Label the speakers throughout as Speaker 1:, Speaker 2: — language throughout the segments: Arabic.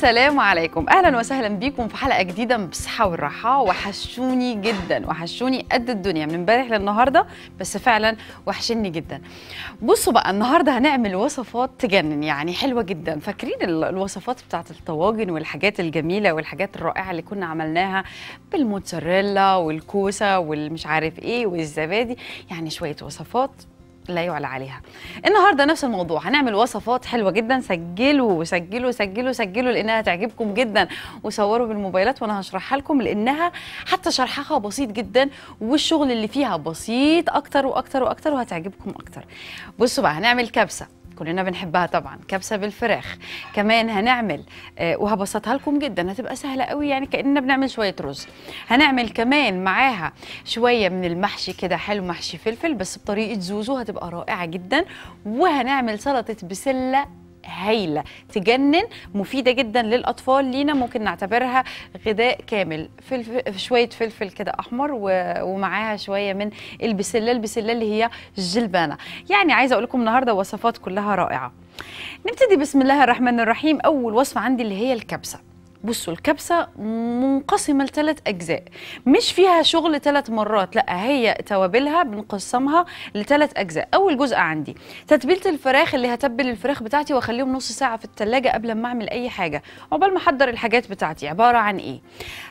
Speaker 1: السلام عليكم اهلا وسهلا بيكم في حلقه جديده بصحه بالصحه والراحه وحشوني جدا وحشوني قد الدنيا من امبارح للنهارده بس فعلا وحشني جدا بصوا بقى النهارده هنعمل وصفات تجنن يعني حلوه جدا فاكرين الوصفات بتاعت الطواجن والحاجات الجميله والحاجات الرائعه اللي كنا عملناها بالموتزاريلا والكوسه والمش عارف ايه والزبادي يعني شويه وصفات لا يعلى عليها النهارده نفس الموضوع هنعمل وصفات حلوه جدا سجلوا سجلوا سجلوا سجلوا لانها تعجبكم جدا وصوروا بالموبايلات وانا هشرحها لكم لانها حتى شرحها بسيط جدا والشغل اللي فيها بسيط اكتر واكتر واكتر وهتعجبكم اكتر بصوا بقى هنعمل كبسه كلنا بنحبها طبعا كبسه بالفراخ كمان هنعمل آه، وهبسطها لكم جدا هتبقى سهله قوي يعني كاننا بنعمل شويه رز هنعمل كمان معاها شويه من المحشي كده حلو محشي فلفل بس بطريقه زوزو هتبقى رائعه جدا وهنعمل سلطه بسله هايله تجنن مفيده جدا للاطفال لينا ممكن نعتبرها غذاء كامل فلفل شويه فلفل كده احمر ومعاها شويه من البسله البسله اللي هي الجلبانه يعني عايزه اقول لكم النهارده وصفات كلها رائعه نبتدي بسم الله الرحمن الرحيم اول وصفه عندي اللي هي الكبسه بصوا الكبسة منقسمة لثلاث أجزاء مش فيها شغل ثلاث مرات لا هي توابلها بنقسمها لثلاث أجزاء أول جزء عندي تتبيلة الفراخ اللي هتبل الفراخ بتاعتي وأخليهم نص ساعة في التلاجة قبل ما أعمل أي حاجة عقبال ما أحضر الحاجات بتاعتي عبارة عن إيه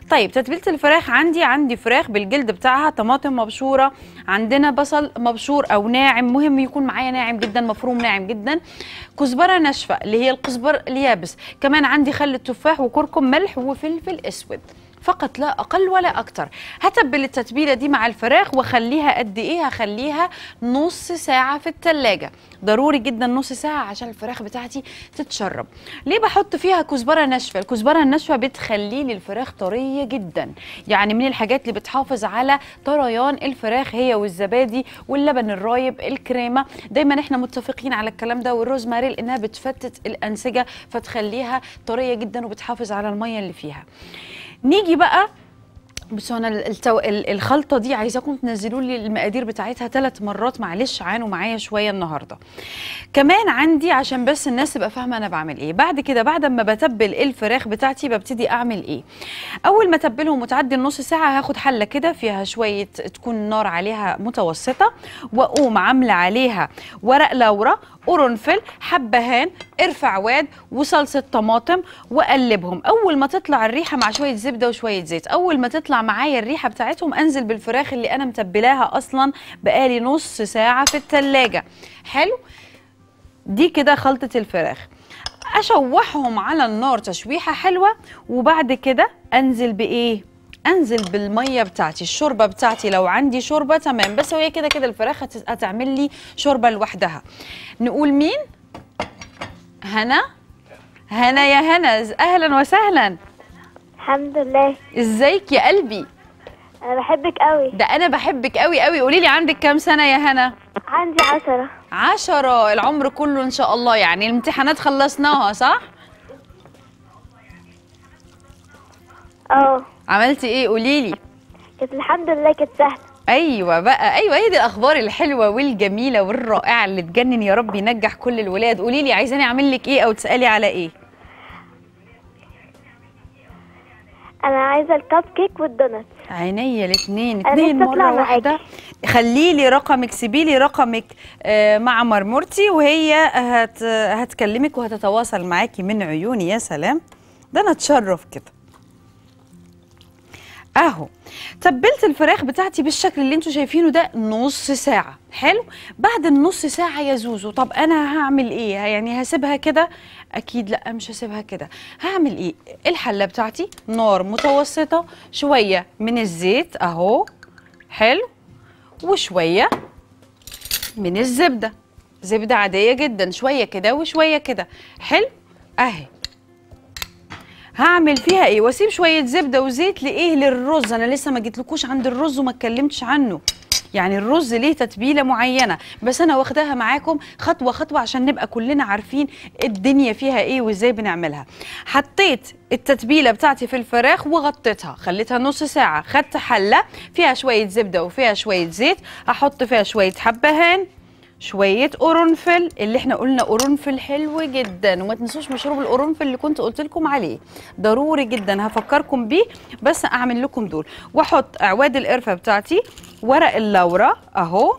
Speaker 1: طيب تتبيلة الفراخ عندي عندي فراخ بالجلد بتاعها طماطم مبشورة عندنا بصل مبشور أو ناعم مهم يكون معايا ناعم جدا مفروم ناعم جدا كزبرة ناشفة اللي هي القزبر اليابس كمان عندي خل التفاح وكركم لكم ملح وفلفل اسود فقط لا اقل ولا اكتر هتبل التتبيله دي مع الفراخ واخليها قد ايه هخليها نص ساعه في الثلاجه ضروري جدا نص ساعه عشان الفراخ بتاعتي تتشرب ليه بحط فيها كزبره ناشفه الكزبره الناشفه بتخلي لي الفراخ طريه جدا يعني من الحاجات اللي بتحافظ على طريان الفراخ هي والزبادي واللبن الرايب الكريمه دايما احنا متفقين على الكلام ده والروزماري لانها بتفتت الانسجه فتخليها طريه جدا وبتحافظ على الميه اللي فيها نيجي بقى بس انا التو... الخلطه دي عايزاكم تنزلوا لي المقادير بتاعتها ثلاث مرات معلش عانوا معايا شويه النهارده كمان عندي عشان بس الناس تبقى فاهمه انا بعمل ايه بعد كده بعد ما بتبل الفراخ بتاعتي ببتدي اعمل ايه اول ما تبلهم وتعدي النص ساعه هاخد حله كده فيها شويه تكون النار عليها متوسطه واقوم عامله عليها ورق لورا قرنفل حبهان ارفع واد وصلصة طماطم وأقلبهم أول ما تطلع الريحة مع شوية زبدة وشوية زيت أول ما تطلع معايا الريحة بتاعتهم أنزل بالفراخ اللي أنا متبلاها أصلا بقالي نص ساعة في التلاجة حلو دي كده خلطة الفراخ أشوحهم على النار تشويحة حلوة وبعد كده أنزل بإيه انزل بالميه بتاعتي الشوربه بتاعتي لو عندي شوربه تمام بس وهي كده كده الفراخ هتعمل لي شوربه لوحدها نقول مين هنا هنا يا هنا اهلا وسهلا الحمد لله ازيك يا قلبي انا بحبك قوي ده انا بحبك قوي قوي قولي لي عندك كام سنه يا هنا عندي 10 10 العمر كله ان شاء الله يعني الامتحانات خلصناها صح اه عملتي ايه قولي لي كانت الحمد لله كانت سهله ايوه بقى ايوه هي دي الاخبار الحلوه والجميله والرائعه اللي تجنن يا رب ينجح كل الولاد قولي لي عايزاني اعمل لك ايه او تسالي على ايه انا عايزه الكب كيك والدونات عينيا الاثنين اثنين مره واحده خلي لي رقمك سيبي لي رقمك آه، مع مرمورتي وهي هت... هتكلمك وهتتواصل معاكي من عيوني يا سلام ده انا اتشرف كده اهو تبلت الفراخ بتاعتي بالشكل اللي انتوا شايفينه ده نص ساعه حلو بعد النص ساعه يا زوزو طب انا هعمل ايه يعني هسيبها كده اكيد لا مش هسيبها كده هعمل ايه الحله بتاعتي نار متوسطه شويه من الزيت اهو حلو وشويه من الزبده زبده عاديه جدا شويه كده وشويه كده حلو اهي هعمل فيها ايه واسيب شويه زبده وزيت لايه للرز انا لسه ما جيتلكوش عند الرز وما اتكلمتش عنه يعني الرز ليه تتبيله معينه بس انا واخداها معاكم خطوه خطوه عشان نبقى كلنا عارفين الدنيا فيها ايه وازاي بنعملها حطيت التتبيله بتاعتي في الفراخ وغطيتها خليتها نص ساعه خدت حله فيها شويه زبده وفيها شويه زيت احط فيها شويه حبهان شويه قرنفل اللي احنا قلنا قرنفل حلو جدا وما تنسوش مشروب القرنفل اللي كنت قلت لكم عليه ضروري جدا هفكركم بيه بس اعمل لكم دول واحط اعواد القرفه بتاعتي ورق اللورا اهو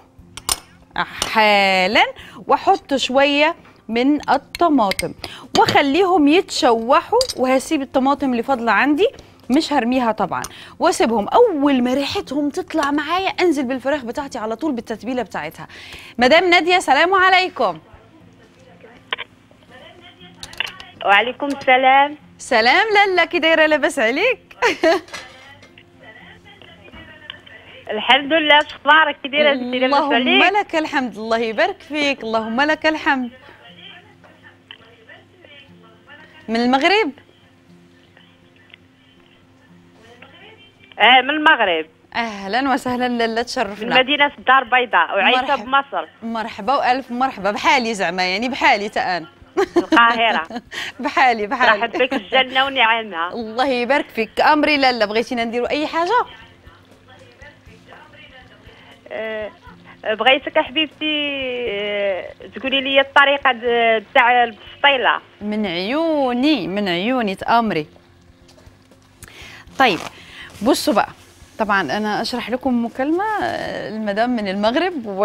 Speaker 1: حالا واحط شويه من الطماطم واخليهم يتشوحوا وهسيب الطماطم اللي فاضله عندي مش هرميها طبعا واسيبهم اول ما ريحتهم تطلع معايا انزل بالفراخ بتاعتي على طول بالتتبيله بتاعتها مدام ناديه سلام عليكم وعليكم السلام سلام للا كي دايره لاباس عليك الحمد لله شخبارك كي دايره انت لاباس عليك اللهم لك الحمد الله يبارك فيك اللهم لك الحمد من المغرب اه من المغرب اهلا وسهلا لالا تشرفنا من مدينه الدار البيضاء وعايشه بمصر مرحبا والف مرحبا بحالي زعما يعني بحالي تا انا القاهرة بحالي بحالي راح بك الجنة ونعمها الله يبارك فيك أمري لالا بغيتينا نديروا أي حاجة لالا آه، بغيتك حبيبتي آه، تقولي لي الطريقة تاع البسطيلة من عيوني من عيوني تأمري طيب بصوا بقى طبعا انا اشرح لكم مكالمه المدام آه، من المغرب و...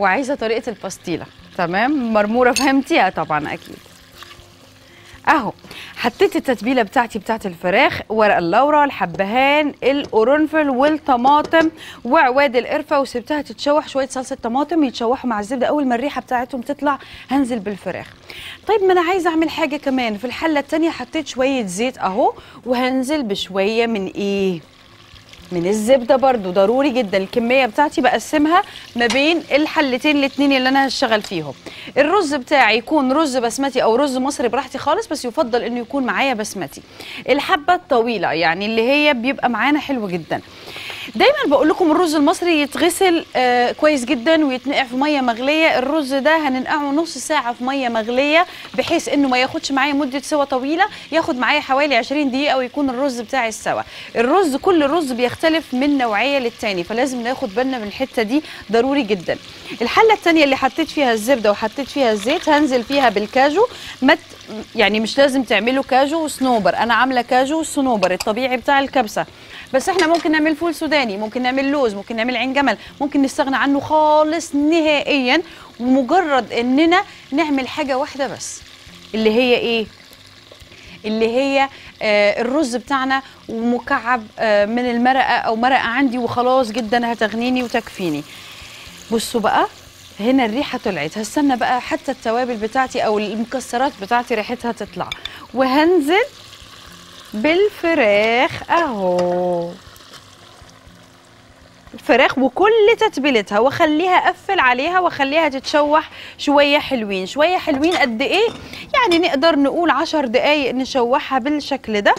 Speaker 1: وعايزه طريقه الباستيله تمام مرموره فهمتيها طبعا اكيد اهو حطيت التتبيله بتاعتي بتاعت الفراخ ورق اللورا الحبهان القرنفل والطماطم وعواد القرفه وسبتها تتشوح شويه صلصه طماطم يتشوحوا مع الزبده اول ما الريحه بتاعتهم تطلع هنزل بالفراخ طيب ما انا عايزه اعمل حاجه كمان في الحله الثانيه حطيت شويه زيت اهو وهنزل بشويه من ايه من الزبده برده ضروري جدا الكميه بتاعتي بقسمها ما بين الحلتين الاثنين اللي انا هشتغل فيهم الرز بتاعي يكون رز بسمتي او رز مصري براحتي خالص بس يفضل انه يكون معايا بسمتي الحبه الطويله يعني اللي هي بيبقى معانا حلو جدا دايما بقول لكم الرز المصري يتغسل آه كويس جدا ويتنقع في ميه مغليه الرز ده هننقعه نص ساعه في ميه مغليه بحيث انه ما ياخدش معايا مده سوا طويله ياخد معايا حوالي 20 دقيقه ويكون الرز بتاعي السوا الرز كل الرز بيختلف بتختلف من نوعيه للتاني فلازم ناخد بالنا من الحته دي ضروري جدا الحله الثانيه اللي حطيت فيها الزبده وحطيت فيها الزيت هنزل فيها بالكاجو مت يعني مش لازم تعملوا كاجو وصنوبر انا عامله كاجو وصنوبر الطبيعي بتاع الكبسه بس احنا ممكن نعمل فول سوداني ممكن نعمل لوز ممكن نعمل عين جمل ممكن نستغنى عنه خالص نهائيا ومجرد اننا نعمل حاجه واحده بس اللي هي ايه اللي هي آه، الرز بتاعنا ومكعب آه، من المرقه او مرقه عندي وخلاص جدا هتغنيني وتكفيني بصوا بقى هنا الريحه طلعت هستنى بقى حتى التوابل بتاعتي او المكسرات بتاعتي ريحتها تطلع وهنزل بالفراخ اهو الفراخ وكل تتبيلتها واخليها اقفل عليها واخليها تتشوح شويه حلوين شويه حلوين قد ايه يعني نقدر نقول عشر دقايق نشوحها بالشكل ده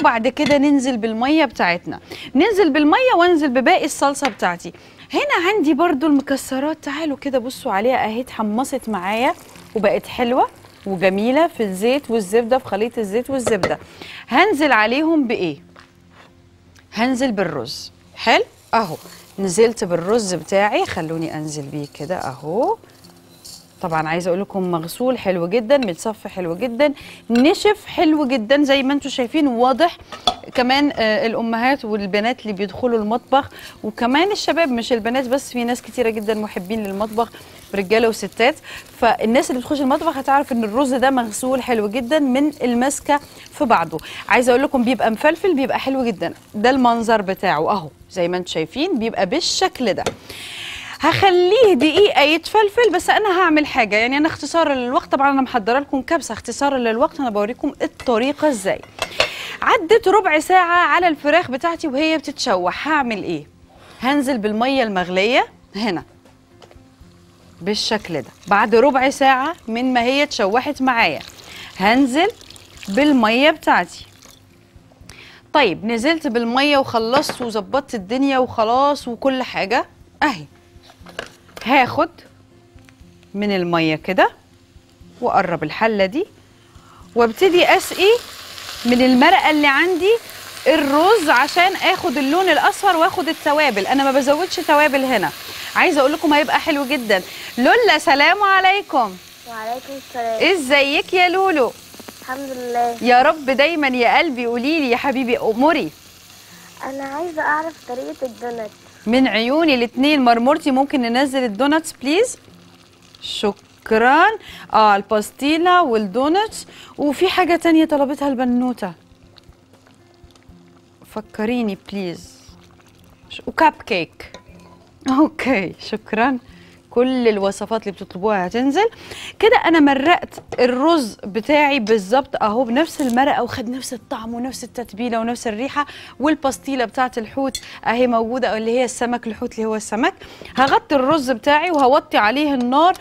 Speaker 1: وبعد كده ننزل بالميه بتاعتنا ننزل بالميه وانزل بباقي الصلصه بتاعتي هنا عندي برضو المكسرات تعالوا كده بصوا عليها اهي اتحمصت معايا وبقت حلوه وجميله في الزيت والزبده في خليط الزيت والزبده هنزل عليهم بايه هنزل بالرز حلو اهو نزلت بالرز بتاعي خلوني انزل بيه كده اهو طبعا عايزه اقول لكم مغسول حلو جدا متصفي حلو جدا نشف حلو جدا زي ما انتم شايفين واضح كمان آه الامهات والبنات اللي بيدخلوا المطبخ وكمان الشباب مش البنات بس في ناس كتيره جدا محبين للمطبخ رجاله وستات فالناس اللي بتخش المطبخ هتعرف ان الرز ده مغسول حلو جدا من المسكه في بعضه عايزه اقول لكم بيبقى مفلفل بيبقى حلو جدا ده المنظر بتاعه اهو زي ما انتم شايفين بيبقى بالشكل ده هخليه دقيقه يتفلفل بس انا هعمل حاجه يعني انا اختصار للوقت طبعا انا محضره لكم كبسه اختصار للوقت انا بوريكم الطريقه ازاي عدت ربع ساعه على الفراخ بتاعتي وهي بتتشوح هعمل ايه هنزل بالميه المغليه هنا بالشكل ده بعد ربع ساعة من ما هي اتشوحت معايا هنزل بالمية بتاعتي طيب نزلت بالمية وخلصت وظبطت الدنيا وخلاص وكل حاجة اهي هاخد من المية كده واقرب الحلة دي وابتدي اسقي من المرقة اللي عندي الرز عشان اخد اللون الاصفر واخد التوابل انا ما بزودش توابل هنا عايزه اقول لكم هيبقى حلو جدا لولا سلام عليكم وعليكم السلام ازيك يا لولو الحمد لله يا رب دايما يا قلبي قولي لي يا حبيبي اموري انا عايزه اعرف طريقه الدونات من عيوني الاثنين مرمورتي ممكن ننزل الدوناتس بليز شكرا اه الباستيلا والدوناتس وفي حاجه تانية طلبتها البنوته فكريني بليز وكاب كيك اوكي شكرا كل الوصفات اللي بتطلبوها هتنزل كده انا مرقت الرز بتاعي بالظبط اهو بنفس المرقه وخد نفس الطعم ونفس التتبيله ونفس الريحه والباستيله بتاعه الحوت اهي موجوده اللي هي السمك الحوت اللي هو السمك هغطي الرز بتاعي وهوطي عليه النار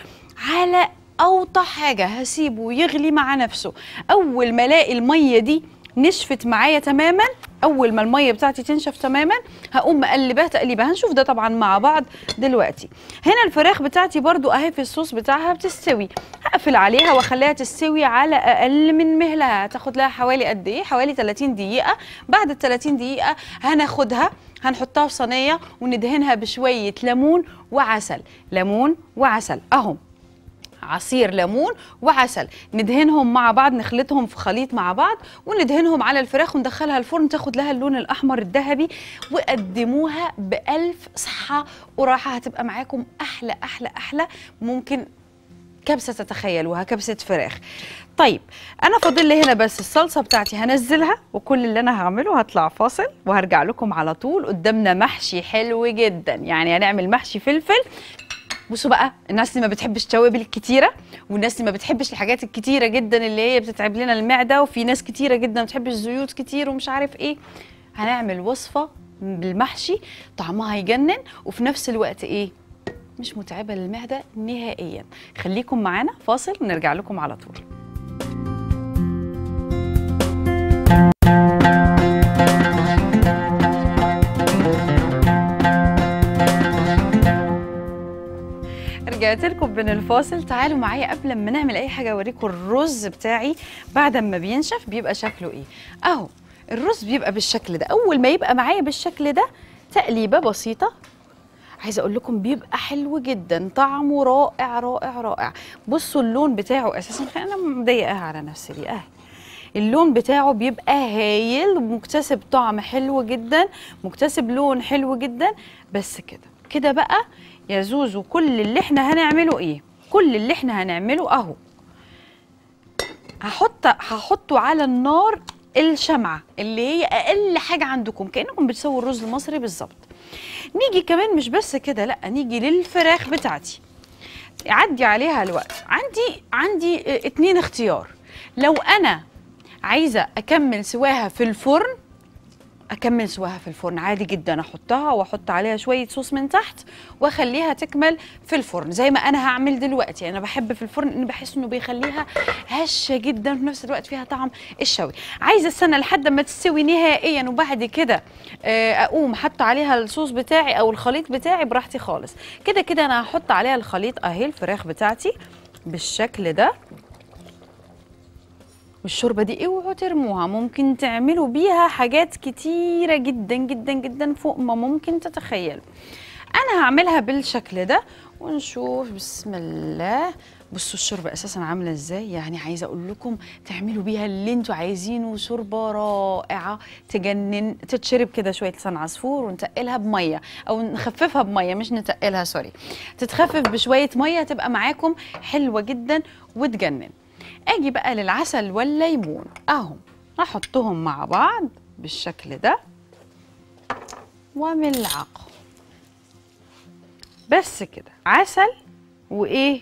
Speaker 1: على اوطى حاجه هسيبه يغلي مع نفسه اول ما الاقي الميه دي نشفت معايا تماما اول ما الميه بتاعتي تنشف تماما هقوم مقلبها تقليبه هنشوف ده طبعا مع بعض دلوقتي هنا الفراخ بتاعتي برده اهي في الصوص بتاعها بتستوي هقفل عليها واخليها تستوي على اقل من مهلها تاخد لها حوالي قد ايه حوالي 30 دقيقه بعد ال 30 دقيقه هناخدها هنحطها في صينيه وندهنها بشويه ليمون وعسل ليمون وعسل اهم عصير ليمون وعسل ندهنهم مع بعض نخلطهم في خليط مع بعض وندهنهم على الفراخ وندخلها الفرن تاخد لها اللون الاحمر الذهبي وقدموها بالف صحه وراحه هتبقى معاكم احلى احلى احلى ممكن كبسه تتخيلوها كبسه فراخ طيب انا فاضل لي هنا بس الصلصه بتاعتي هنزلها وكل اللي انا هعمله هطلع فاصل وهرجع لكم على طول قدامنا محشي حلو جدا يعني هنعمل محشي فلفل بصوا بقى الناس اللي ما بتحبش التوابل الكتيره والناس اللي ما بتحبش الحاجات الكتيره جدا اللي هي بتتعب لنا المعده وفي ناس كتيره جدا ما بتحبش الزيوت كتير ومش عارف ايه هنعمل وصفه بالمحشي طعمها هيجنن وفي نفس الوقت ايه مش متعبه للمعده نهائيا خليكم معانا فاصل ونرجع لكم على طول رجعت لكم من الفاصل تعالوا معايا قبل ما نعمل اي حاجه اوريكم الرز بتاعي بعد ما بينشف بيبقى شكله ايه اهو الرز بيبقى بالشكل ده اول ما يبقى معايا بالشكل ده تقليبه بسيطه عايزه اقول لكم بيبقى حلو جدا طعمه رائع رائع رائع بصوا اللون بتاعه اساسا انا مضايقاها على نفسي دي اهي اللون بتاعه بيبقى هايل مكتسب طعم حلو جدا مكتسب لون حلو جدا بس كده كده بقى يا زوزو كل اللي احنا هنعمله ايه كل اللي احنا هنعمله اهو هحط هحطه على النار الشمعه اللي هي اقل حاجه عندكم كانكم بتسووا الرز المصري بالظبط نيجي كمان مش بس كده لا نيجي للفراخ بتاعتي عدي عليها الوقت عندي عندي اتنين اختيار لو انا عايزه اكمل سواها في الفرن اكمل سواها في الفرن عادي جدا احطها واحط عليها شويه صوص من تحت واخليها تكمل في الفرن زي ما انا هعمل دلوقتي انا بحب في الفرن ان بحس انه بيخليها هشه جدا وفي نفس الوقت فيها طعم الشوي عايزه استنى لحد ما تستوي نهائيا وبعد كده آه، اقوم احط عليها الصوص بتاعي او الخليط بتاعي براحتي خالص كده كده انا هحط عليها الخليط اهي الفراخ بتاعتي بالشكل ده والشوربه دي اوعوا ترموها ممكن تعملوا بيها حاجات كتيره جدا جدا جدا فوق ما ممكن تتخيلوا انا هعملها بالشكل ده ونشوف بسم الله بصوا الشوربه اساسا عامله ازاي يعني عايزه اقول لكم تعملوا بيها اللي انتوا عايزينه شوربه رائعه تجنن تتشرب كده شويه لسان عصفور ونتقلها بميه او نخففها بميه مش نتقلها سوري تتخفف بشويه ميه تبقى معاكم حلوه جدا وتجنن اجي بقى للعسل والليمون اهو احطهم مع بعض بالشكل ده وملعقه بس كده عسل وايه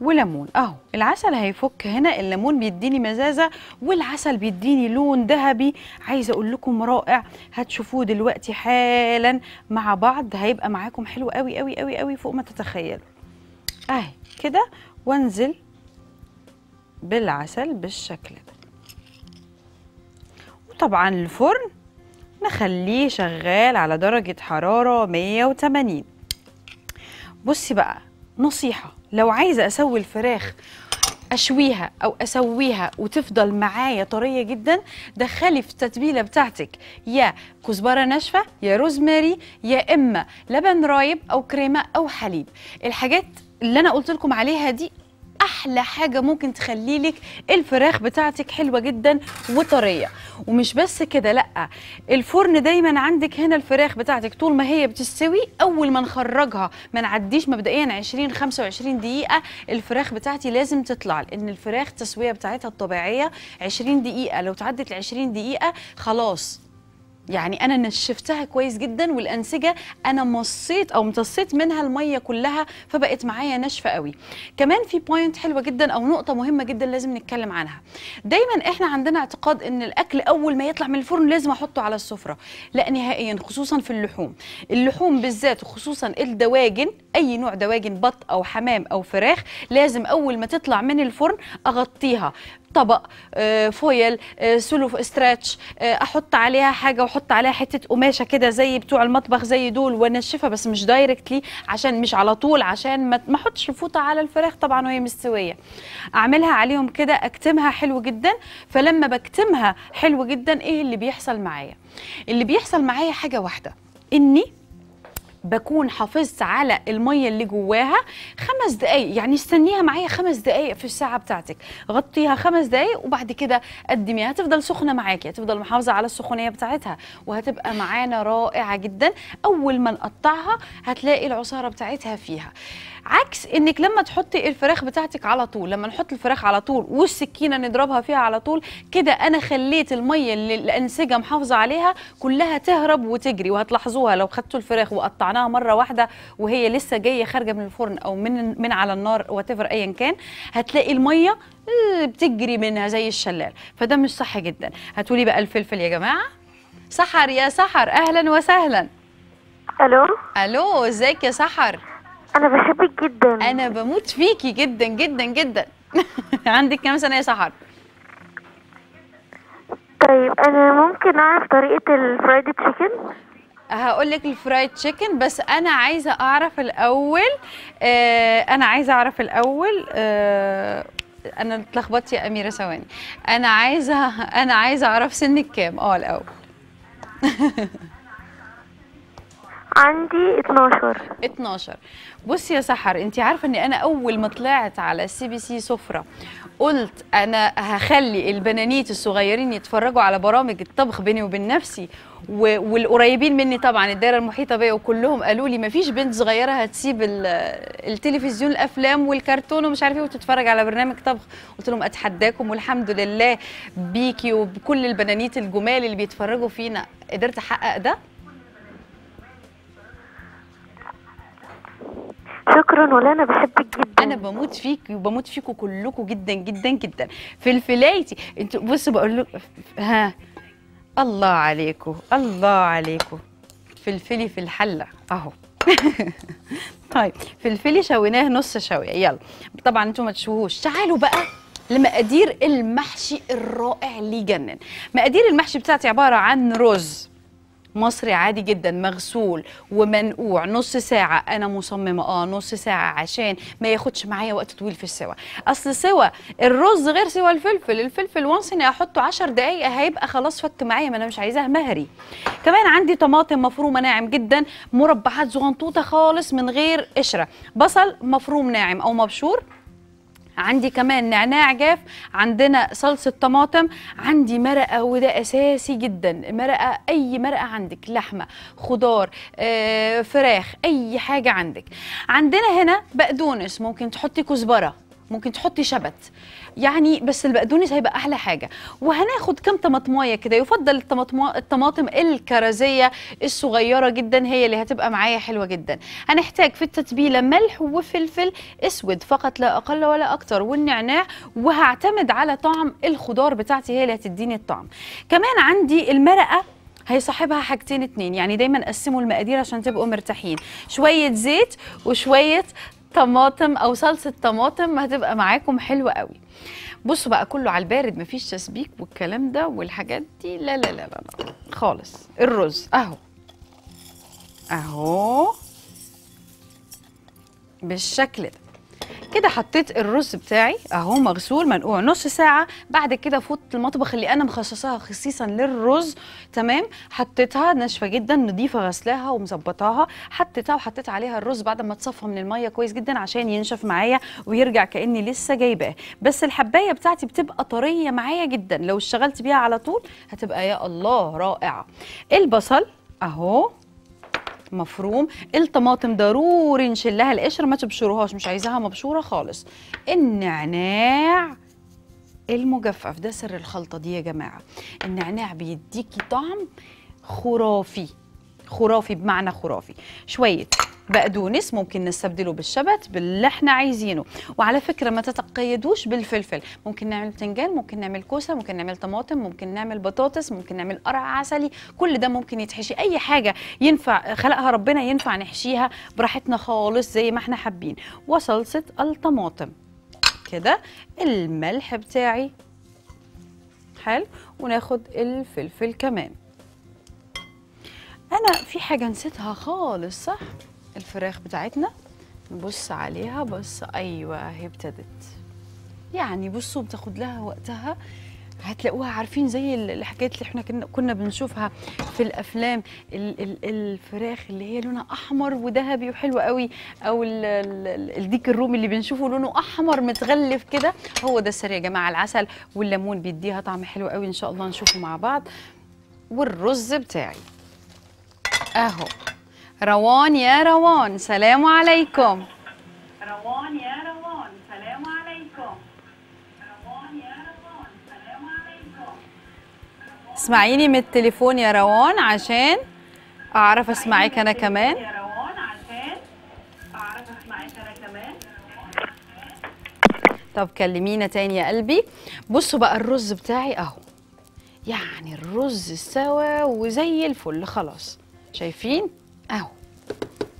Speaker 1: وليمون اهو العسل هيفك هنا الليمون بيديني مزازه والعسل بيديني لون ذهبي عايزه اقول لكم رائع هتشوفوه دلوقتي حالا مع بعض هيبقى معاكم حلو قوي قوي قوي قوي فوق ما تتخيلوا اهي كده وانزل بالعسل بالشكل ده وطبعا الفرن نخليه شغال على درجة حرارة 180 بصي بقى نصيحة لو عايزة أسوي الفراخ اشويها او اسويها وتفضل معايا طريه جدا دخلي في التتبيله بتاعتك يا كزبره ناشفه يا روزماري يا اما لبن رايب او كريمه او حليب الحاجات اللي انا قلت لكم عليها دي احلى حاجه ممكن تخلي لك الفراخ بتاعتك حلوه جدا وطريه ومش بس كده لا الفرن دايما عندك هنا الفراخ بتاعتك طول ما هي بتستوي اول ما نخرجها ما نعديش مبدئيا 20 25 دقيقه الفراخ بتاعتي لازم تطلع لان الفراخ التسويه بتاعتها الطبيعيه 20 دقيقه لو تعدت ال 20 دقيقه خلاص يعني انا نشفتها كويس جدا والانسجه انا مصيت او امتصيت منها الميه كلها فبقت معايا ناشفه قوي كمان في بوينت حلوه جدا او نقطه مهمه جدا لازم نتكلم عنها دايما احنا عندنا اعتقاد ان الاكل اول ما يطلع من الفرن لازم احطه على السفره لا نهائيا خصوصا في اللحوم اللحوم بالذات وخصوصا الدواجن اي نوع دواجن بط او حمام او فراخ لازم اول ما تطلع من الفرن اغطيها طبق آه، فويل آه، سولو ستريتش آه، احط عليها حاجه واحط عليها حته قماشه كده زي بتوع المطبخ زي دول وانشفها بس مش دايركتلي عشان مش على طول عشان ما احطش الفوطه على الفراخ طبعا وهي مستويه اعملها عليهم كده اكتمها حلو جدا فلما بكتمها حلو جدا ايه اللي بيحصل معايا اللي بيحصل معايا حاجه واحده اني بكون حافظت على الميه اللي جواها خمس دقائق يعني استنيها معايا خمس دقائق في الساعه بتاعتك غطيها خمس دقائق وبعد كده قدميها هتفضل سخنه معاكي هتفضل محافظه على السخونيه بتاعتها وهتبقى معانا رائعه جدا اول ما نقطعها هتلاقي العصاره بتاعتها فيها عكس انك لما تحطي الفراخ بتاعتك على طول لما نحط الفراخ على طول والسكينه نضربها فيها على طول كده انا خليت الميه اللي الانسجه محافظه عليها كلها تهرب وتجري وهتلاحظوها لو خدتوا الفراخ وقطعناها مره واحده وهي لسه جايه خارجه من الفرن او من من على النار وات ايا كان هتلاقي الميه بتجري منها زي الشلال فده مش صح جدا هتقولي بقى الفلفل يا جماعه سحر يا سحر اهلا وسهلا الو الو ازيك يا سحر انا بحبك جدا انا بموت فيكي جدا جدا جدا عندك كام سنه يا سحر طيب انا ممكن اعرف طريقه الفرايد تشيكن هقول لك الفرايد تشيكن بس انا عايزه اعرف الاول آه انا عايزه اعرف الاول آه انا اتلخبطت يا اميره ثواني انا عايزه انا عايزه اعرف سنك كام اه الاول عندي 12 12 بصي يا سحر انت عارفه ان انا اول ما طلعت على سي بي سي سفره قلت انا هخلي البنانيت الصغيرين يتفرجوا على برامج الطبخ بيني وبين نفسي والقريبين مني طبعا الدايره المحيطه بيا وكلهم قالوا لي مفيش بنت صغيره هتسيب التلفزيون الافلام والكرتون ومش عارف ايه وتتفرج على برنامج طبخ قلت لهم اتحداكم والحمد لله بيكي وبكل البنانيت الجمال اللي بيتفرجوا فينا قدرت احقق ده شكرا ولا انا بحبك جدا انا بموت فيكي وبموت فيكوا كلكم جدا جدا جدا فلفلايتي انتوا بصوا بقول لك ها الله عليكم الله عليكم فلفلي في الحله اهو طيب فلفلي شويناه نص شويه يلا طبعا انتوا ما تشوهوش تعالوا بقى لمقادير المحشي الرائع اللي يجنن مقادير المحشي بتاعتي عباره عن رز مصري عادي جدا مغسول ومنقوع نص ساعه انا مصممه اه نص ساعه عشان ما ياخدش معايا وقت طويل في السوا اصل سوا الرز غير سوا الفلفل الفلفل وانس اني احطه 10 دقائق هيبقى خلاص فت معايا ما انا مش عايزاها مهري كمان عندي طماطم مفرومه ناعم جدا مربعات زغنطوطه خالص من غير قشره بصل مفروم ناعم او مبشور عندي كمان نعناع جاف عندنا صلصه طماطم عندي مرقه وده اساسي جدا مرقه اي مرقه عندك لحمه خضار آه، فراخ اي حاجه عندك عندنا هنا بقدونس ممكن تحطي كزبره ممكن تحطي شبت يعني بس البقدونس هيبقى احلى حاجه وهناخد كام طماطمايه كده يفضل الطماطم الكرزيه الصغيره جدا هي اللي هتبقى معايا حلوه جدا هنحتاج في التتبيله ملح وفلفل اسود فقط لا اقل ولا اكتر والنعناع وهعتمد على طعم الخضار بتاعتي هي اللي هتديني الطعم كمان عندي المرقه هيصاحبها حاجتين اتنين يعني دايما قسموا المقادير عشان تبقوا مرتاحين شوية زيت وشوية طماطم او صلصه طماطم هتبقى معاكم حلوه قوي بصوا بقى كله على البارد مفيش تسبيك والكلام ده والحاجات دي لا لا لا لا, لا. خالص الرز اهو اهو بالشكل ده كده حطيت الرز بتاعي اهو مغسول منقوع نص ساعه بعد كده فوت المطبخ اللي انا مخصصاها خصيصا للرز تمام حطيتها ناشفه جدا نضيفه غسلاها ومظبطاها حطيتها وحطيت عليها الرز بعد ما اتصفى من الميه كويس جدا عشان ينشف معايا ويرجع كاني لسه جايباه بس الحبايه بتاعتي بتبقى طريه معايا جدا لو اشتغلت بيها على طول هتبقى يا الله رائعه البصل اهو مفروم الطماطم ضروري نشيلها القشر ما تبشروهاش مش عايزاها مبشوره خالص النعناع المجفف ده سر الخلطه دي يا جماعه النعناع بيديكي طعم خرافي خرافي بمعنى خرافي شويه بقدونس ممكن نستبدله بالشبت باللي احنا عايزينه وعلى فكره ما تتقيدوش بالفلفل ممكن نعمل بتنجان ممكن نعمل كوسه ممكن نعمل طماطم ممكن نعمل بطاطس ممكن نعمل قرع عسلي كل ده ممكن يتحشي اي حاجه ينفع خلقها ربنا ينفع نحشيها براحتنا خالص زي ما احنا حابين وصلصه الطماطم كده الملح بتاعي حلو وناخد الفلفل كمان انا في حاجه نسيتها خالص صح الفراخ بتاعتنا نبص عليها بص ايوه هي ابتدت يعني بصوا بتاخد لها وقتها هتلاقوها عارفين زي الحكايات اللي احنا كنا بنشوفها في الافلام الفراخ اللي هي لونها احمر وذهبي وحلو قوي او الديك الرومي اللي بنشوفه لونه احمر متغلف كده هو ده السر يا جماعه العسل والليمون بيديها طعم حلو قوي ان شاء الله نشوفه مع بعض والرز بتاعي اهو روان يا روان سلام عليكم روان يا روان سلام عليكم روان يا روان سلام عليكم اسمعيني من التليفون يا روان عشان اعرف اسمعك انا كمان يا روان عشان اعرف اسمعك انا كمان طب كلمينا تاني يا قلبي بصوا بقى الرز بتاعي اهو يعني الرز سوا وزي الفل خلاص شايفين اهو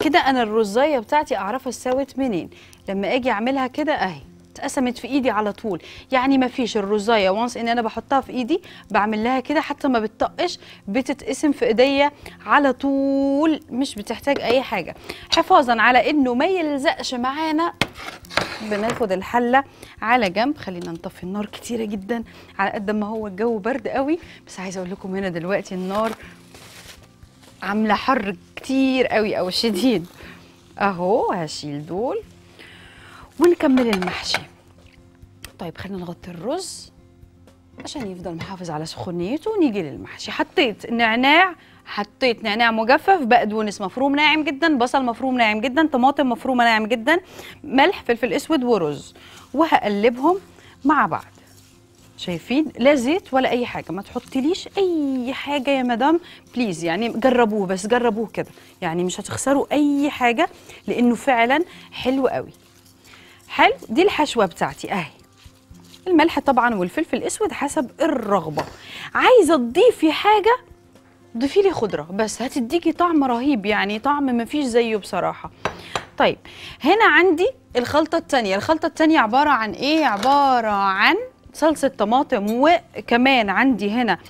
Speaker 1: كده انا الرزايه بتاعتي اعرفها استوت منين لما اجي اعملها كده اهي اتقسمت في ايدي على طول يعني ما فيش الرزايه وانس ان انا بحطها في ايدي بعمل لها كده حتى ما بتطقش بتتقسم في ايديا على طول مش بتحتاج اي حاجه حفاظا على انه ما يلزقش معانا بناخد الحله على جنب خلينا نطفي النار كتيره جدا على قد ما هو الجو برد قوي بس عايزه اقول لكم هنا دلوقتي النار عامله حر كتير قوي او شديد اهو هشيل دول ونكمل المحشي طيب خلينا نغطي الرز عشان يفضل محافظ على سخونيته ونيجي للمحشي حطيت نعناع حطيت نعناع مجفف بقدونس مفروم ناعم جدا بصل مفروم ناعم جدا طماطم مفرومه ناعم جدا ملح فلفل اسود ورز وهقلبهم مع بعض شايفين لا زيت ولا اي حاجه ما تحطيليش اي حاجه يا مدام بليز يعني جربوه بس جربوه كده يعني مش هتخسروا اي حاجه لانه فعلا حلو قوي حلو دي الحشوه بتاعتي اهي الملح طبعا والفلفل الاسود حسب الرغبه عايزه تضيفي حاجه ضيفي لي خضره بس هتديكي طعم رهيب يعني طعم ما فيش زيه بصراحه طيب هنا عندي الخلطه الثانيه الخلطه الثانيه عباره عن ايه عباره عن صلصه طماطم وكمان عندي هنا آه،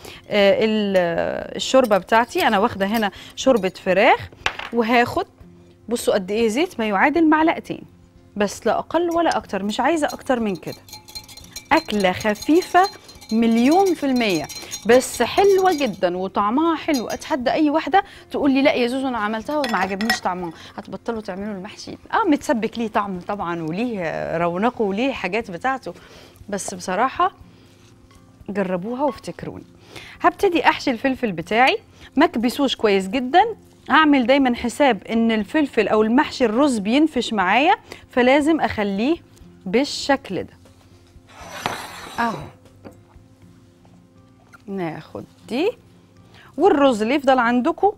Speaker 1: الشوربه بتاعتي انا واخده هنا شوربه فراخ وهاخد بصوا قد ايه زيت ما يعادل معلقتين بس لا اقل ولا اكتر مش عايزه اكتر من كده اكله خفيفه مليون في المية بس حلوة جدا وطعمها حلو اتحدى اي واحدة تقول لي لا يا زوزو انا عملتها وما عجبنيش طعمها هتبطلوا تعملوا المحشي اه متسبك ليه طعم طبعا وليه رونقه وليه حاجات بتاعته بس بصراحة جربوها وافتكروني هبتدي احشي الفلفل بتاعي ما كبسوش كويس جدا هعمل دايما حساب ان الفلفل او المحشي الرز بينفش معايا فلازم اخليه بالشكل ده اهو ناخد دي والرز اللي يفضل عندكم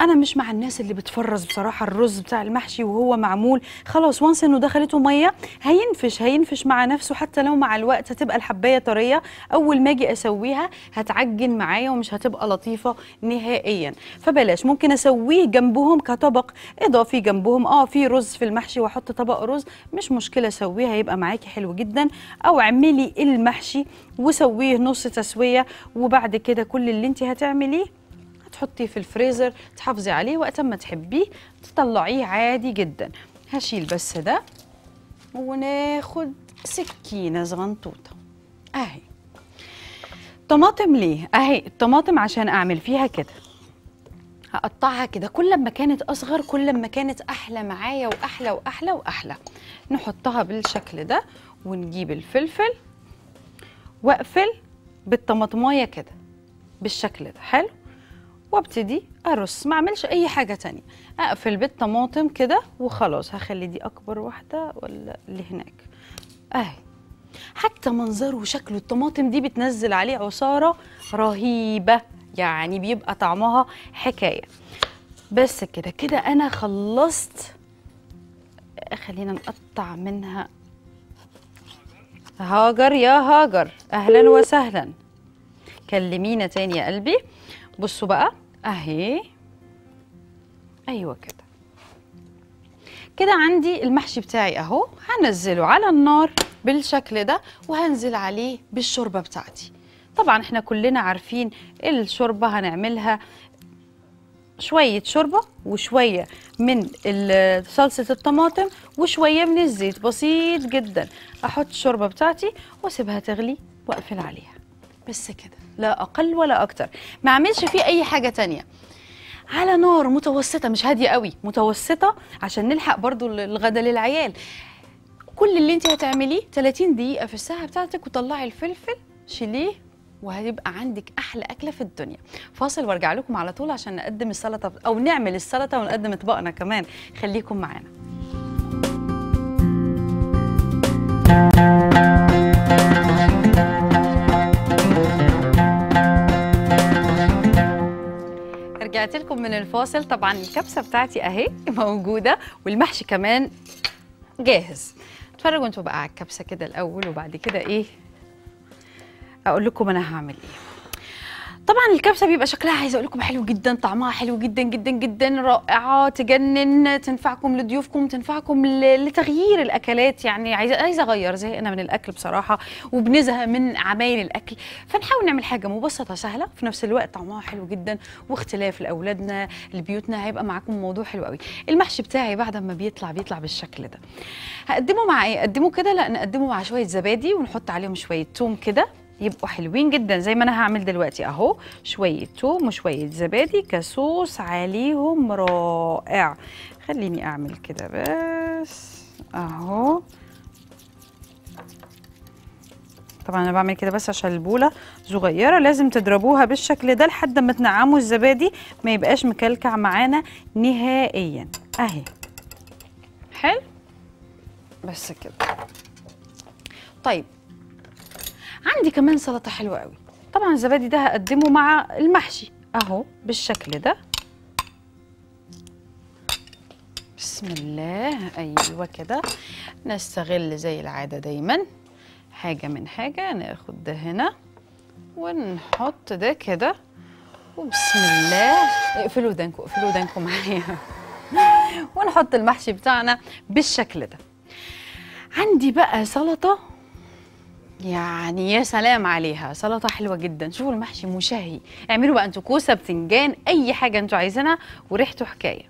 Speaker 1: انا مش مع الناس اللي بتفرز بصراحه الرز بتاع المحشي وهو معمول خلاص وانس انه دخلته ميه هينفش هينفش مع نفسه حتى لو مع الوقت هتبقى الحبايه طريه اول ما اجي اسويها هتعجن معايا ومش هتبقى لطيفه نهائيا فبلاش ممكن اسويه جنبهم كطبق اضافي جنبهم اه في رز في المحشي واحط طبق رز مش مشكله سويه هيبقى معاكي حلو جدا او اعملي المحشي وسويه نص تسويه وبعد كده كل اللي انت هتعمليه تحطيه في الفريزر تحافظي عليه وقت ما تحبيه تطلعيه عادي جدا هشيل بس ده وناخد سكينه صغنطوطه اهي طماطم ليه اهي الطماطم عشان اعمل فيها كده هقطعها كده كل ما كانت اصغر كل ما كانت احلى معايا واحلى واحلى واحلى نحطها بالشكل ده ونجيب الفلفل واقفل بالطماطمايه كده بالشكل ده حلو وابتدي ارص ما اعملش اي حاجه تانية اقفل بالطماطم كده وخلاص هخلي دي اكبر واحده ولا اللي هناك اهي حتى منظره وشكله الطماطم دي بتنزل عليه عصاره رهيبه يعني بيبقى طعمها حكايه بس كده كده انا خلصت خلينا نقطع منها هاجر يا هاجر اهلا وسهلا كلمينا تاني يا قلبي بصوا بقى اهي ايوه كده كده عندي المحشي بتاعي اهو هنزله على النار بالشكل ده وهنزل عليه بالشوربه بتاعتي طبعا احنا كلنا عارفين الشوربه هنعملها شويه شوربه وشويه من صلصه الطماطم وشويه من الزيت بسيط جدا احط الشوربه بتاعتي واسيبها تغلي واقفل عليها بس كده لا اقل ولا اكتر ما اعملش فيه اي حاجه تانية على نار متوسطه مش هاديه قوي متوسطه عشان نلحق برضو الغدا للعيال كل اللي انت هتعمليه 30 دقيقه في الساعه بتاعتك وطلعي الفلفل شيليه وهيبقى عندك احلى اكله في الدنيا فاصل وارجع لكم على طول عشان نقدم السلطه او نعمل السلطه ونقدم اطباقنا كمان خليكم معانا رجعت لكم من الفاصل طبعا الكبسه بتاعتي اهي موجوده والمحشي كمان جاهز اتفرجوا انتوا بقى على الكبسه كده الاول وبعد كده ايه اقول لكم انا هعمل ايه طبعا الكبسه بيبقى شكلها عايزه اقول لكم حلو جدا طعمها حلو جدا جدا جدا رائعه تجنن تنفعكم لضيوفكم تنفعكم لتغيير الاكلات يعني عايزه عايزه اغير زهقنا من الاكل بصراحه وبنزهق من عمايل الاكل فنحاول نعمل حاجه مبسطه سهله في نفس الوقت طعمها حلو جدا واختلاف لاولادنا لبيوتنا هيبقى معاكم موضوع حلو قوي المحشي بتاعي بعد ما بيطلع بيطلع بالشكل ده هقدمه مع ايه اقدمه كده لا نقدمه مع شويه زبادي ونحط عليهم شويه توم كده يبقوا حلوين جدا زي ما انا هعمل دلوقتي اهو شويه توم وشويه زبادي كصوص عليهم رائع خليني اعمل كده بس اهو طبعا انا بعمل كده بس عشان البوله صغيره لازم تضربوها بالشكل ده لحد ما تنعموا الزبادي ما يبقاش مكلكع معانا نهائيا اهي حلو بس كده طيب عندي كمان سلطه حلوه قوي طبعا الزبادي ده هقدمه مع المحشي اهو بالشكل ده بسم الله ايوه كده نستغل زي العاده دايما حاجه من حاجه ناخد ده هنا ونحط ده كده وبسم الله اقفلوا ودانكم اقفلوا ودانكم معايا ونحط المحشي بتاعنا بالشكل ده عندي بقى سلطه يعني يا سلام عليها سلطه حلوه جدا شوفوا المحشي مشهي اعملوا بقى انتوا كوسه بتنجان اي حاجه انتوا عايزينها وريحته حكايه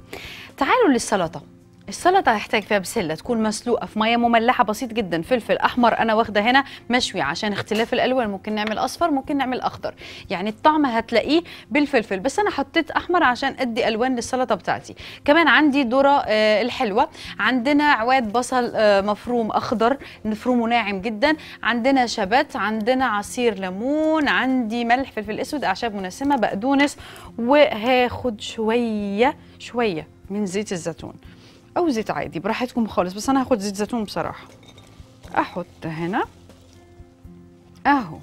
Speaker 1: تعالوا للسلطه السلطه هيحتاج فيها بسله تكون مسلوقه في ميه مملحه بسيط جدا فلفل احمر انا واخده هنا مشوي عشان اختلاف الالوان ممكن نعمل اصفر ممكن نعمل اخضر يعني الطعم هتلاقيه بالفلفل بس انا حطيت احمر عشان ادي الوان للسلطه بتاعتي كمان عندي ذره آه، الحلوه عندنا عواد بصل آه، مفروم اخضر مفرومه ناعم جدا عندنا شبت عندنا عصير ليمون عندي ملح فلفل اسود اعشاب مناسمه بقدونس وهاخد شويه شويه من زيت الزيتون او زيت عادي براحتكم خالص بس انا هاخد زيت زيتون بصراحه احط هنا اهو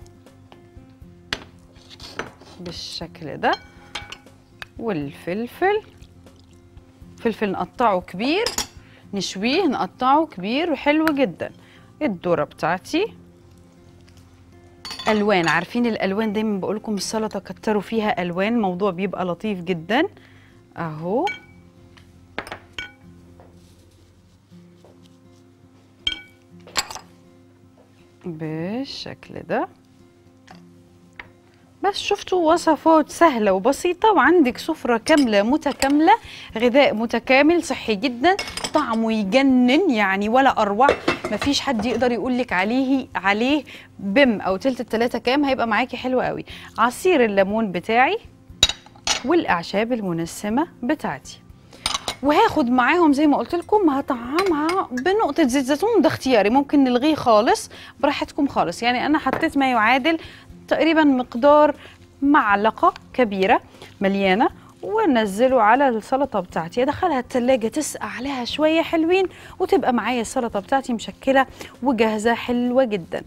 Speaker 1: بالشكل ده والفلفل فلفل نقطعه كبير نشويه نقطعه كبير وحلو جدا الدورة بتاعتي الوان عارفين الالوان دايما بقولكم السلطه كتروا فيها الوان موضوع بيبقى لطيف جدا اهو بالشكل ده بس شفتوا وصفات سهله وبسيطه وعندك سفره كامله متكامله غذاء متكامل صحي جدا طعمه يجنن يعني ولا اروع مفيش حد يقدر يقولك عليه عليه بم او تلت التلاته كام هيبقى معاكي حلو قوي عصير الليمون بتاعي والاعشاب المنسمه بتاعتي وهاخد معاهم زي ما قلت لكم هطعمها بنقطه زيت زيتون ده اختياري ممكن نلغيه خالص براحتكم خالص يعني انا حطيت ما يعادل تقريبا مقدار معلقه كبيره مليانه وانزله على السلطه بتاعتي ادخلها التلاجة تسقع عليها شويه حلوين وتبقى معايا السلطه بتاعتي مشكله وجاهزه حلوه جدا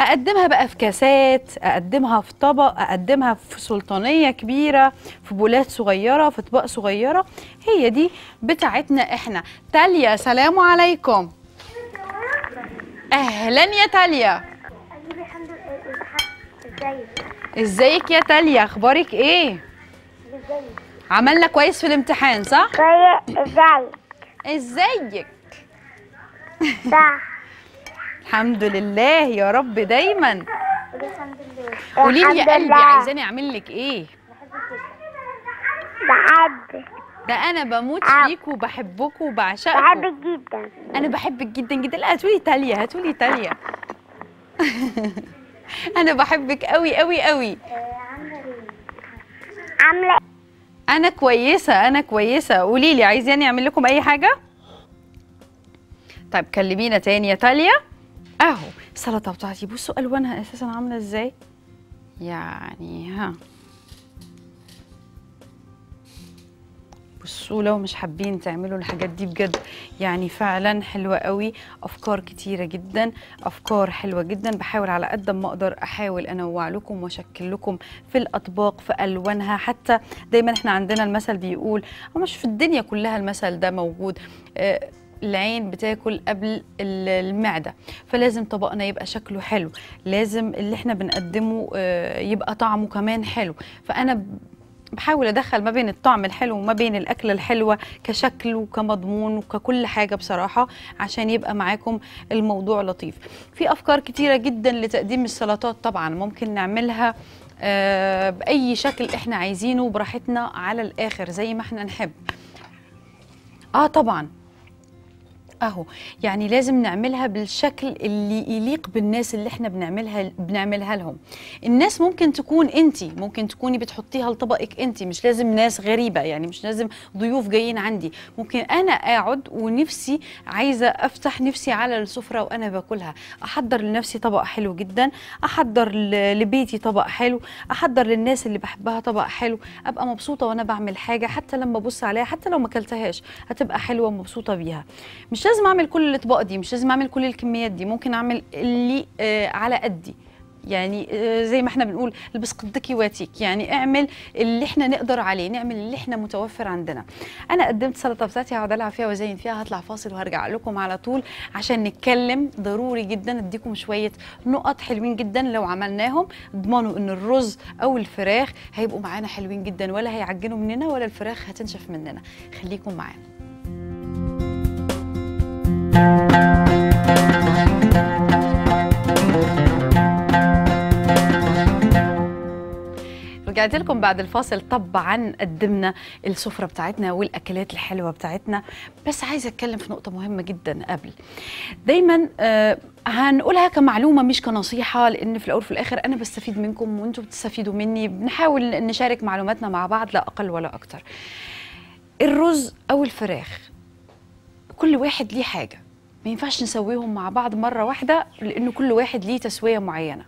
Speaker 1: اقدمها بقى في كاسات اقدمها في طبق اقدمها في سلطانيه كبيره في بولات صغيره في اطباق صغيره هي دي بتاعتنا احنا تاليا سلام عليكم اهلا يا تاليا ازيك يا تاليا اخبارك ايه ازيك عملنا كويس في الامتحان صح؟ ازيك ازيك الحمد لله يا رب دايما الحمد لله قولي لي يا قلبي عايزاني اعمل لك ايه؟ بحبك ده انا بموت فيك وبحبك وبعشقك بحبك جدا انا بحبك جدا جدا لا هاتولي تاليا هاتولي تاليا انا بحبك قوي قوي قوي عامله ايه؟ عامله انا كويسه انا كويسه قولي لي عايزاني يعني اعمل لكم اي حاجه طيب كلمينا تاني يا تاليا اهو السلطه بتاعتي بصوا الوانها اساسا عامله ازاي يعني ها بصوا لو مش حابين تعملوا الحاجات دي بجد يعني فعلا حلوه قوي افكار كتيره جدا افكار حلوه جدا بحاول على قد ما اقدر احاول انوع لكم واشكل لكم في الاطباق في الوانها حتى دايما احنا عندنا المثل بيقول مش في الدنيا كلها المثل ده موجود آه العين بتاكل قبل المعده فلازم طبقنا يبقى شكله حلو لازم اللي احنا بنقدمه آه، يبقى طعمه كمان حلو فانا بحاول ادخل ما بين الطعم الحلو وما بين الاكله الحلوه كشكل وكمضمون وككل حاجه بصراحه عشان يبقى معاكم الموضوع لطيف في افكار كتيره جدا لتقديم السلطات طبعا ممكن نعملها آه، باي شكل احنا عايزينه براحتنا على الاخر زي ما احنا نحب اه طبعا حقه يعني لازم نعملها بالشكل اللي يليق بالناس اللي احنا بنعملها بنعملها لهم الناس ممكن تكون انت ممكن تكوني بتحطيها لطبقك انت مش لازم ناس غريبه يعني مش لازم ضيوف جايين عندي ممكن انا اقعد ونفسي عايزه افتح نفسي على السفره وانا باكلها احضر لنفسي طبق حلو جدا احضر لبيتي طبق حلو احضر للناس اللي بحبها طبق حلو ابقى مبسوطه وانا بعمل حاجه حتى لما ابص عليها حتى لو ما اكلتهاش هتبقى حلوه ومبسوطه بيها مش لازم اعمل كل الاطباق دي مش لازم اعمل كل الكميات دي ممكن اعمل اللي آه على قدي يعني آه، زي ما احنا بنقول البس قدك واتيك يعني اعمل اللي احنا نقدر عليه نعمل اللي احنا متوفر عندنا انا قدمت سلطه بتاعتي هقعد العب فيها وازين فيها هطلع فاصل وهرجع لكم على طول عشان نتكلم ضروري جدا اديكم شويه نقط حلوين جدا لو عملناهم اضمنوا ان الرز او الفراخ هيبقوا معانا حلوين جدا ولا هيعجنوا مننا ولا الفراخ هتنشف مننا خليكم معانا رجعت لكم بعد الفاصل طبعا قدمنا السفره بتاعتنا والاكلات الحلوه بتاعتنا بس عايزه اتكلم في نقطه مهمه جدا قبل دايما آه هنقولها كمعلومه مش كنصيحه لان في الاول وفي الاخر انا بستفيد منكم وانتم بتستفيدوا مني بنحاول نشارك معلوماتنا مع بعض لا اقل ولا اكتر الرز او الفراخ كل واحد ليه حاجه ما ينفعش نسويهم مع بعض مره واحده لانه كل واحد ليه تسويه معينه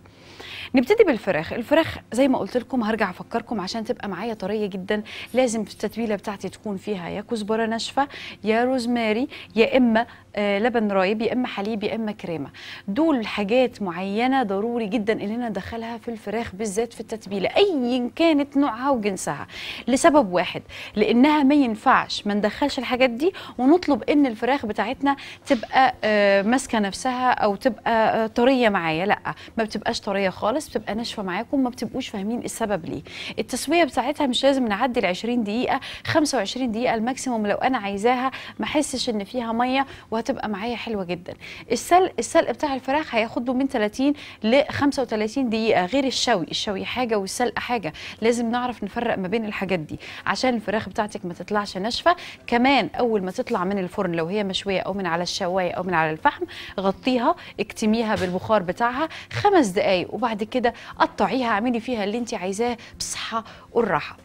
Speaker 1: نبتدي بالفراخ الفراخ زي ما قلت لكم هرجع افكركم عشان تبقى معايا طريه جدا لازم التتبيله بتاعتي تكون فيها يا كزبره ناشفه يا روزماري يا اما آه، لبن رايب يا اما حليب يا اما كريمه دول حاجات معينه ضروري جدا اننا ندخلها في الفراخ بالذات في التتبيله ايا كانت نوعها وجنسها لسبب واحد لانها ما ينفعش ما ندخلش الحاجات دي ونطلب ان الفراخ بتاعتنا تبقى آه، ماسكه نفسها او تبقى آه، طريه معايا لا ما بتبقاش طريه خالص الناس بتبقى ناشفه معاكم ما بتبقوش فاهمين السبب ليه التسويه بتاعتها مش لازم نعدي ال 20 دقيقه 25 دقيقه الماكسيموم لو انا عايزاها ما احسش ان فيها ميه وهتبقى معايا حلوه جدا السلق السلق بتاع الفراخ هياخد من 30 ل 35 دقيقه غير الشوي الشوي حاجه والسلق حاجه لازم نعرف نفرق ما بين الحاجات دي عشان الفراخ بتاعتك ما تطلعش ناشفه كمان اول ما تطلع من الفرن لو هي مشويه او من على الشوايه او من على الفحم غطيها اكتميها بالبخار بتاعها خمس دقائق وبعد كده قطعيها اعملي فيها اللي انت عايزاه بصحه والراحه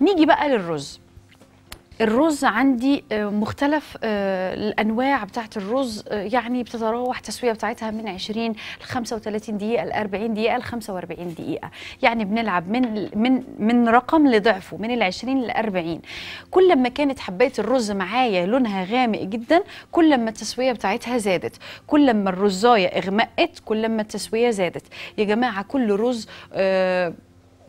Speaker 1: نيجي بقى للرز الرز عندي آه، مختلف آه، الانواع بتاعت الرز آه، يعني بتتراوح التسويه بتاعتها من 20 ل 35 دقيقه ل 40 دقيقه ل 45 دقيقه يعني بنلعب من من من رقم لضعفه من ال 20 ل 40 كل ما كانت حبايه الرز معايا لونها غامق جدا كل ما التسويه بتاعتها زادت كل ما الرزايه اغمقت كل ما التسويه زادت يا جماعه كل رز آه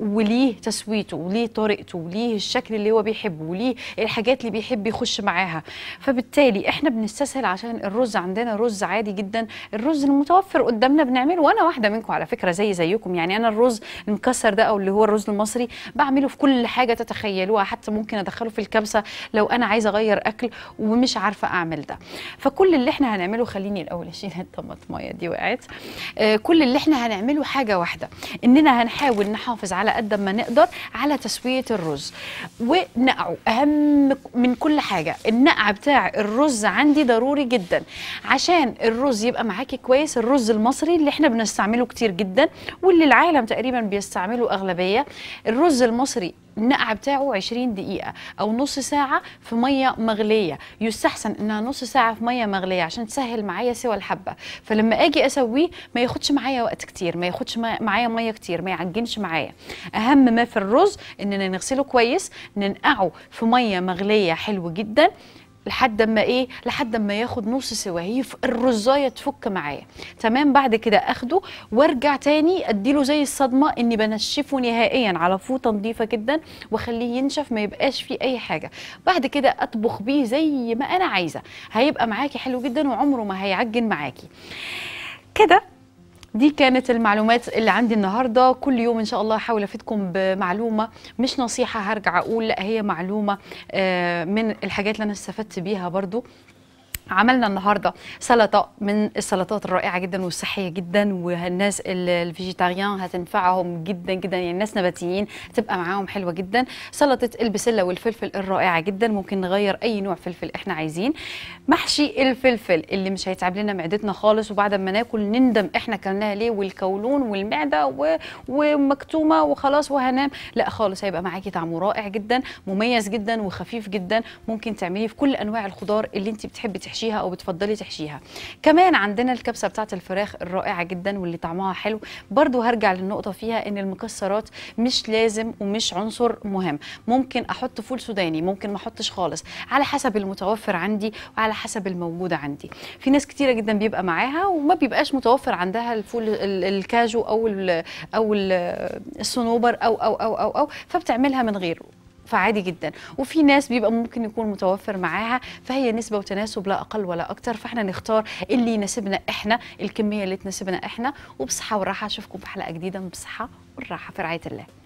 Speaker 1: وليه تسويته وليه طريقته وليه الشكل اللي هو بيحبه وليه الحاجات اللي بيحب يخش معاها فبالتالي احنا بنستسهل عشان الرز عندنا رز عادي جدا الرز المتوفر قدامنا بنعمله وانا واحده منكم على فكره زي زيكم يعني انا الرز المكسر ده او اللي هو الرز المصري بعمله في كل حاجه تتخيلوها حتى ممكن ادخله في الكبسه لو انا عايزه اغير اكل ومش عارفه اعمل ده فكل اللي احنا هنعمله خليني الاول اشيل الطماطمايه دي وقعت آه كل اللي احنا هنعمله حاجه واحده اننا هنحاول نحافظ على على قد ما نقدر على تسويه الرز ونقعه اهم من كل حاجه النقع بتاع الرز عندي ضروري جدا عشان الرز يبقى معاكي كويس الرز المصري اللي احنا بنستعمله كتير جدا واللي العالم تقريبا بيستعمله اغلبيه الرز المصري النقع بتاعه 20 دقيقة أو نص ساعة في مية مغلية يستحسن إنها نص ساعة في مية مغلية عشان تسهل معايا سوى الحبة فلما أجي أسويه ما ياخدش معايا وقت كتير ما ياخدش معايا مية كتير ما يعجنش معايا أهم ما في الرز إننا نغسله كويس ننقعه في مية مغلية حلو جدا لحد ما ايه لحد ما ياخد نص سواهيف الرزايه تفك معايا تمام بعد كده اخده وارجع تاني اديله زي الصدمه اني بنشفه نهائيا على فوطه نظيفه جدا واخليه ينشف ما يبقاش فيه اي حاجه بعد كده اطبخ بيه زي ما انا عايزه هيبقى معاكي حلو جدا وعمره ما هيعجن معاكي كده دي كانت المعلومات اللي عندي النهارده كل يوم ان شاء الله هحاول افيدكم بمعلومه مش نصيحه هرجع اقول لا هي معلومه آه، من الحاجات اللي انا استفدت بيها برضو عملنا النهارده سلطه من السلطات الرائعه جدا والصحيه جدا والناس الفيجيتاريان هتنفعهم جدا جدا يعني الناس نباتيين تبقى معاهم حلوه جدا سلطه البسله والفلفل الرائعه جدا ممكن نغير اي نوع فلفل احنا عايزين محشي الفلفل اللي مش هيتعب لنا معدتنا خالص وبعد ما ناكل نندم احنا كلناها ليه والكولون والمعده و... ومكتومه وخلاص وهنام لا خالص هيبقى معاكي طعمه رائع جدا مميز جدا وخفيف جدا ممكن تعمليه في كل انواع الخضار اللي انت بتحبي تحشي تحشيها او بتفضلي تحشيها كمان عندنا الكبسه بتاعه الفراخ الرائعه جدا واللي طعمها حلو برضو هرجع للنقطه فيها ان المكسرات مش لازم ومش عنصر مهم ممكن احط فول سوداني ممكن ما احطش خالص على حسب المتوفر عندي وعلى حسب الموجود عندي في ناس كتيره جدا بيبقى معاها وما بيبقاش متوفر عندها الفول الكاجو او او الصنوبر او او او او او فبتعملها من غيره فعادي جدا وفي ناس بيبقى ممكن يكون متوفر معاها فهي نسبه وتناسب لا اقل ولا اكتر فاحنا نختار اللي يناسبنا احنا الكميه اللي تناسبنا احنا وبصحه وراحه اشوفكم في حلقه جديده بصحه والراحه في رعايه الله